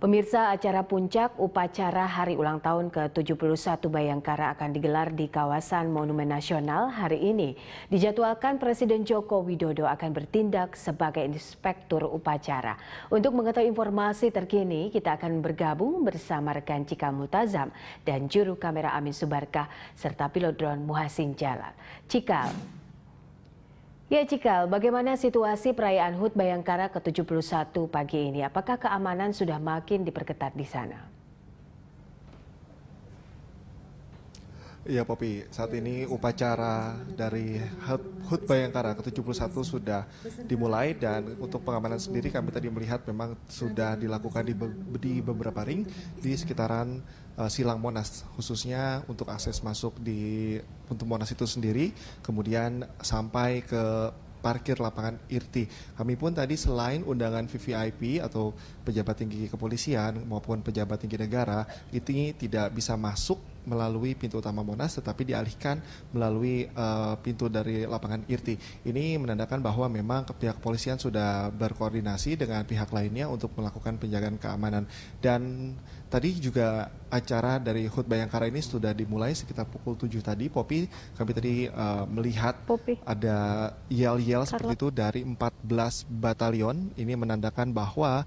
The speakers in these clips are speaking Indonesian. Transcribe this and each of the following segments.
Pemirsa acara puncak upacara hari ulang tahun ke-71 Bayangkara akan digelar di kawasan Monumen Nasional hari ini. Dijadwalkan Presiden Joko Widodo akan bertindak sebagai inspektur upacara. Untuk mengetahui informasi terkini, kita akan bergabung bersama rekan Cika Multazam dan juru kamera Amin Subarkah serta pilot drone Muhasin Jalal. Cika, Ya Cikal, bagaimana situasi perayaan HUT Bayangkara ke-71 pagi ini? Apakah keamanan sudah makin diperketat di sana? Iya Popi, saat ini upacara dari HUT Bayangkara ke-71 sudah dimulai dan untuk pengamanan sendiri kami tadi melihat memang sudah dilakukan di, be di beberapa ring di sekitaran uh, Silang Monas khususnya untuk akses masuk di untuk Monas itu sendiri kemudian sampai ke parkir lapangan IRTI. Kami pun tadi selain undangan VVIP atau pejabat tinggi kepolisian maupun pejabat tinggi negara, ini tidak bisa masuk melalui pintu utama Monas tetapi dialihkan melalui uh, pintu dari lapangan Irti. Ini menandakan bahwa memang pihak kepolisian sudah berkoordinasi dengan pihak lainnya untuk melakukan penjagaan keamanan dan tadi juga acara dari Hut Bayangkara ini sudah dimulai sekitar pukul 7 tadi. Popi, kami tadi uh, melihat Popi. ada yel-yel seperti itu dari 14 batalion. Ini menandakan bahwa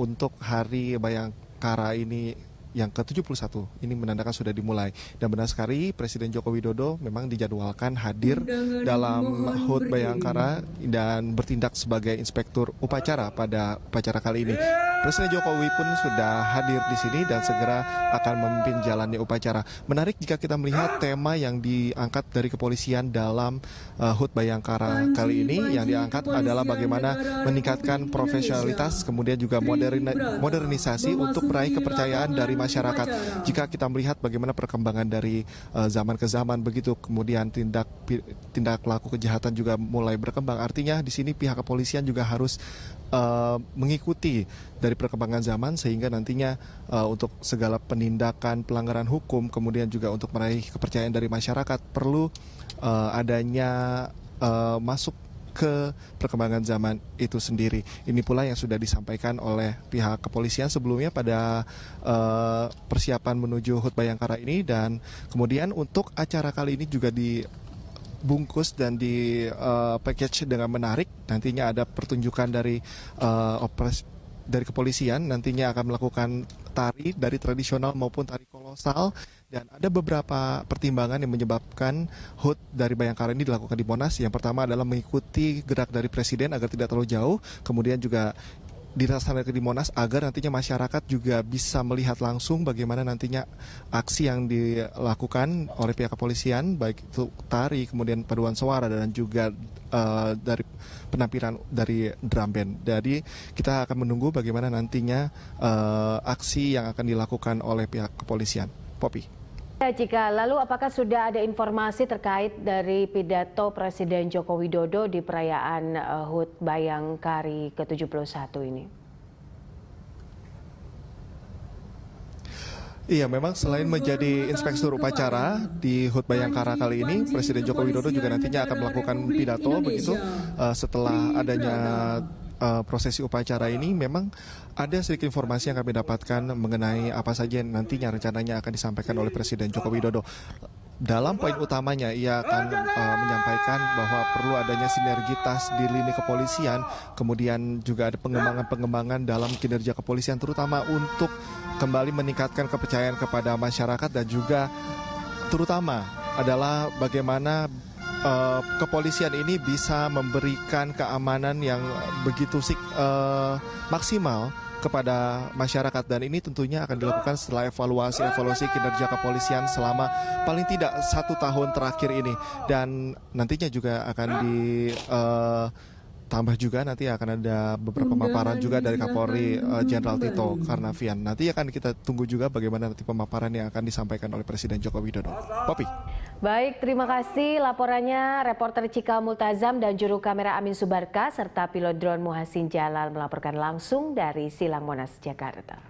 untuk hari Bayangkara ini yang ke-71. Ini menandakan sudah dimulai. Dan benar sekali Presiden Joko Widodo memang dijadwalkan hadir Undangan dalam HUT Bayangkara dan bertindak sebagai inspektur upacara pada upacara kali ini. Presiden Jokowi pun sudah hadir di sini dan segera akan memimpin jalannya upacara. Menarik jika kita melihat tema yang diangkat dari kepolisian dalam eh, HUT Bayangkara kali ini yang diangkat adalah bagaimana meningkatkan profesionalitas kemudian juga modernisasi untuk meraih kepercayaan dari masyarakat. Jika kita melihat bagaimana perkembangan dari uh, zaman ke zaman begitu, kemudian tindak tindak laku kejahatan juga mulai berkembang. Artinya di sini pihak kepolisian juga harus uh, mengikuti dari perkembangan zaman sehingga nantinya uh, untuk segala penindakan pelanggaran hukum kemudian juga untuk meraih kepercayaan dari masyarakat perlu uh, adanya uh, masuk ke perkembangan zaman itu sendiri. Ini pula yang sudah disampaikan oleh pihak kepolisian sebelumnya pada uh, persiapan menuju Hut Bayangkara ini dan kemudian untuk acara kali ini juga di bungkus dan di uh, package dengan menarik nantinya ada pertunjukan dari uh, eh, operasi dari kepolisian nantinya akan melakukan tari dari tradisional maupun tari kolosal dan ada beberapa pertimbangan yang menyebabkan HUT dari Bayangkara ini dilakukan di Monas. Yang pertama adalah mengikuti gerak dari Presiden agar tidak terlalu jauh. Kemudian juga dilaksanakan di Monas agar nantinya masyarakat juga bisa melihat langsung bagaimana nantinya aksi yang dilakukan oleh pihak kepolisian baik itu tari kemudian paduan suara dan juga uh, dari penampilan dari drum band. Jadi kita akan menunggu bagaimana nantinya uh, aksi yang akan dilakukan oleh pihak kepolisian. Poppy. Ya, jika lalu apakah sudah ada informasi terkait dari pidato Presiden Joko Widodo di perayaan eh, HUT Bayangkari ke-71 ini? Iya, memang selain menjadi inspektur upacara di Hut Bayangkara kali ini, Presiden Joko Widodo juga nantinya akan melakukan pidato begitu eh, setelah adanya uh, prosesi upacara ini memang ada sedikit informasi yang kami dapatkan mengenai apa saja yang nantinya rencananya akan disampaikan oleh Presiden Joko Widodo. Dalam poin utamanya ia akan uh, menyampaikan bahwa perlu adanya sinergitas di lini kepolisian, kemudian juga ada pengembangan-pengembangan dalam kinerja kepolisian terutama untuk kembali meningkatkan kepercayaan kepada masyarakat dan juga terutama adalah bagaimana uh, kepolisian ini bisa memberikan keamanan yang begitu uh, maksimal kepada masyarakat dan ini tentunya akan dilakukan setelah evaluasi evaluasi kinerja kepolisian selama paling tidak satu tahun terakhir ini dan nantinya juga akan di uh, tambah juga nanti akan ada beberapa pemaparan juga dari Kapolri Jenderal uh, Tito Karnavian. Nanti akan kita tunggu juga bagaimana nanti pemaparan yang akan disampaikan oleh Presiden Joko Widodo. Popi. Baik, terima kasih laporannya reporter Cika Multazam dan juru kamera Amin Subarka serta pilot drone Muhasin Jalal melaporkan langsung dari Silang Monas, Jakarta.